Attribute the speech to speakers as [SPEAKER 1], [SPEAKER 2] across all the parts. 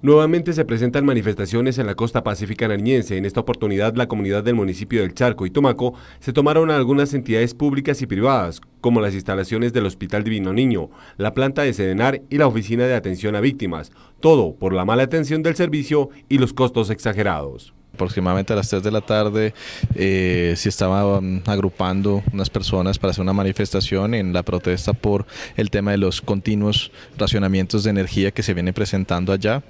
[SPEAKER 1] Nuevamente se presentan manifestaciones en la costa pacífica nariñense. En esta oportunidad, la comunidad del municipio del Charco y Tomaco se tomaron algunas entidades públicas y privadas, como las instalaciones del Hospital Divino Niño, la planta de Sedenar y la Oficina de Atención a Víctimas, todo por la mala atención del servicio y los costos exagerados aproximadamente a las 3 de la tarde eh, se
[SPEAKER 2] estaban um, agrupando unas personas para hacer una manifestación en la protesta por el tema de los continuos racionamientos de energía que se viene presentando allá.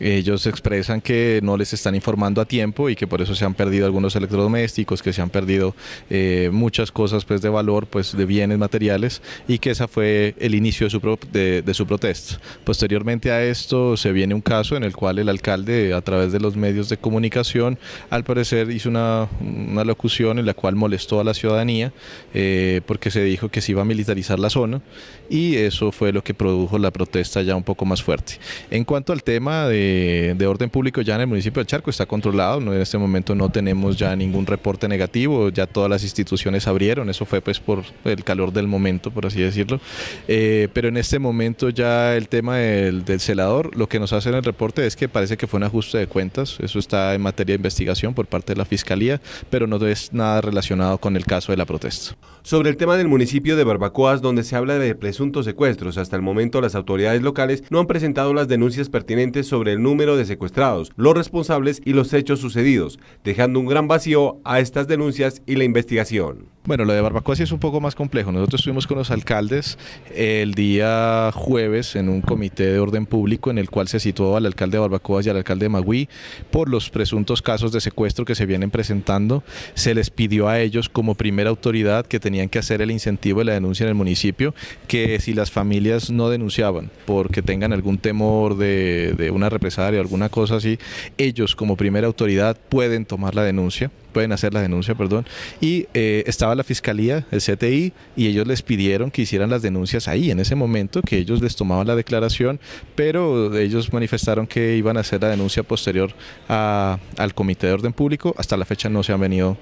[SPEAKER 2] Ellos expresan que no les están informando a tiempo y que por eso se han perdido algunos electrodomésticos, que se han perdido eh, muchas cosas pues, de valor, pues, de bienes materiales y que ese fue el inicio de su, su protesta. Posteriormente a esto se viene un caso en el cual el alcalde a través de los medios de comunicación al parecer hizo una, una locución en la cual molestó a la ciudadanía eh, porque se dijo que se iba a militarizar la zona y eso fue lo que produjo la protesta ya un poco más fuerte. En cuanto al tema de eh, de orden público ya en el municipio de Charco está controlado, en este momento no tenemos ya ningún reporte negativo, ya todas las instituciones abrieron, eso fue pues por el calor del momento, por así decirlo, eh, pero en este momento ya el tema del, celador, lo que nos hace en el reporte es que parece que fue un ajuste de cuentas, eso está en materia de investigación por parte de la Fiscalía, pero no es nada relacionado
[SPEAKER 1] con el caso de la protesta. Sobre el tema del municipio de Barbacoas, donde se habla de presuntos secuestros, hasta el momento las autoridades locales no han presentado las denuncias pertinentes sobre el número de secuestrados, los responsables y los hechos sucedidos, dejando un gran vacío a estas denuncias y la investigación. Bueno, lo de Barbacoas es un poco más complejo. Nosotros estuvimos con los alcaldes el
[SPEAKER 2] día jueves en un comité de orden público en el cual se situó al alcalde de Barbacoa y al alcalde de Magui por los presuntos casos de secuestro que se vienen presentando. Se les pidió a ellos como primera autoridad que tenían que hacer el incentivo de la denuncia en el municipio, que si las familias no denunciaban porque tengan algún temor de, una represalia o alguna cosa así, ellos como primera autoridad pueden tomar la denuncia, pueden hacer la denuncia, perdón, y eh, la fiscalía, el CTI, y ellos les pidieron que hicieran las denuncias ahí, en ese momento, que ellos les tomaban la declaración, pero ellos manifestaron que iban a hacer la denuncia posterior a, al Comité de Orden Público. Hasta la fecha no se han venido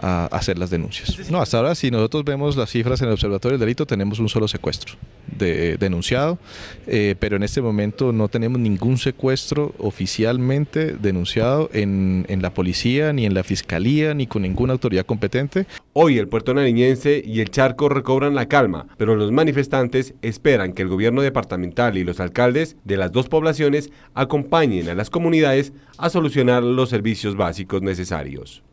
[SPEAKER 2] a hacer las denuncias. No, hasta ahora si nosotros vemos las cifras en el Observatorio del Delito tenemos un solo secuestro denunciado, eh, pero en este momento no tenemos ningún secuestro oficialmente
[SPEAKER 1] denunciado en, en la policía, ni en la fiscalía, ni con ninguna autoridad competente. Hoy el puerto nariñense y el charco recobran la calma, pero los manifestantes esperan que el gobierno departamental y los alcaldes de las dos poblaciones acompañen a las comunidades a solucionar los servicios básicos necesarios.